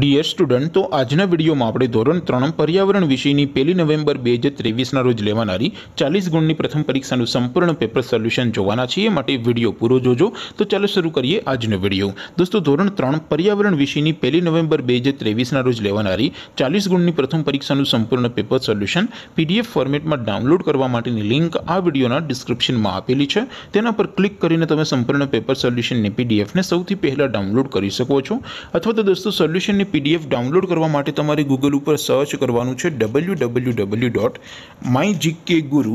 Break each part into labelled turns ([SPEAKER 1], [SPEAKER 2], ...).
[SPEAKER 1] dear student तो आज ना वीडियो માં આપણે ધોરણ 3 પર્યાવરણ વિષયની 1 નવેમ્બર 2023 ના રોજ લેવાણારી 40 ગુણની પ્રથમ પરીક્ષાનું સંપૂર્ણ પેપર સોલ્યુશન જોવાના છે માટે વિડિયો પૂરો જોજો તો ચાલો શરૂ કરીએ આજનો વિડિયો દોસ્તો ધોરણ 3 પર્યાવરણ વિષયની 1 નવેમ્બર 2023 ના રોજ લેવાણારી 40 ગુણની પ્રથમ પરીક્ષાનું સંપૂર્ણ પેપર સોલ્યુશન PDF ફોર્મેટમાં ડાઉનલોડ કરવા માટેની લિંક આ વિડિયોના ડિસ્ક્રિપ્શનમાં આપેલી છે તેના પર ક્લિક કરીને તમે સંપૂર્ણ પેપર સોલ્યુશન ને PDF ને સૌથી પહેલા ડાઉનલોડ કરી શકો છો અથવા તો દોસ્તો સોલ્યુશન અને પીડીએફ ડાઉનલોડ કરવા માટે તમારે ગૂગલ ઉપર સર્ચ કરવાનું છે W W W dot my GK Guru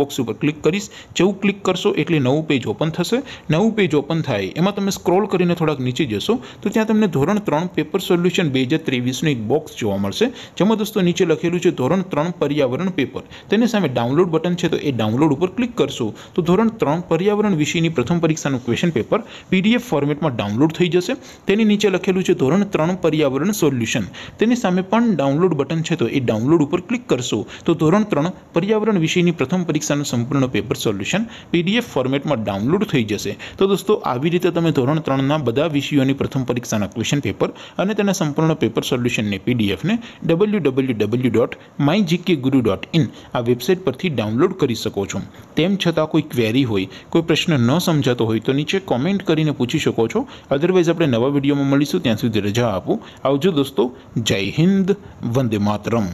[SPEAKER 1] box ઉપર ક્લિક કરશો જેઉ ક્લિક કરશો એટલે નવું પેજ ઓપન થશે નવું પેજ ઓપન થાય એમાં તમે સ્ક્રોલ કરીને થોડક નીચે જશો તો ત્યાં તમને ધોરણ 3 પેપર સોલ્યુશન 2023 નો એક બોક્સ જોવા મળશે જેમાં દોસ્તો નીચે લખેલું છે ધોરણ 3 પર્યાવરણ પેપર તેની સામે ડાઉનલોડ બટન છે તો એ ડાઉનલોડ ઉપર ક્લિક કરશો તો ધોરણ 3 પર્યાવરણ વિષયની પ્રથમ પરીક્ષા નું ક્વેશ્ચન પેપર પીડીએફ ફોર્મેટમાં ડાઉનલોડ થઈ જશે તેની નીચે લખેલું છે ધોરણ 3 પર્યાવરણ સોલ્યુશન તેની સામે પણ ડાઉનલોડ બટન છે તો એ ડાઉનલોડ ઉપર ક્લિક કરશો તો ધોરણ 3 પર્યાવરણ વિષયની પ્રથમ પરી નું સંપૂર્ણ પેપર સોલ્યુશન પીડીએફ ફોર્મેટમાં ડાઉનલોડ થઈ જશે તો દોસ્તો આબી રીતે તમે ધોરણ 3 ના બધા વિષયોની પ્રથમ પરીક્ષાના ક્વેશ્ચન પેપર અને તેના સંપૂર્ણ પેપર સોલ્યુશન ને પીડીએફ ને www.mygkguru.in આ વેબસાઈટ પરથી ડાઉનલોડ કરી શકો છો તેમ છતાં કોઈ ક્વેરી હોય કોઈ પ્રશ્ન ન સમજાતો હોય તો નીચે કમેન્ટ કરીને પૂછી શકો છો અધરવાઇઝ આપણે નવા વિડિયોમાં મળીશું ત્યાં સુધી જવાબ આપું આવજો દોસ્તો જય હિન્દ વંદે માતરમ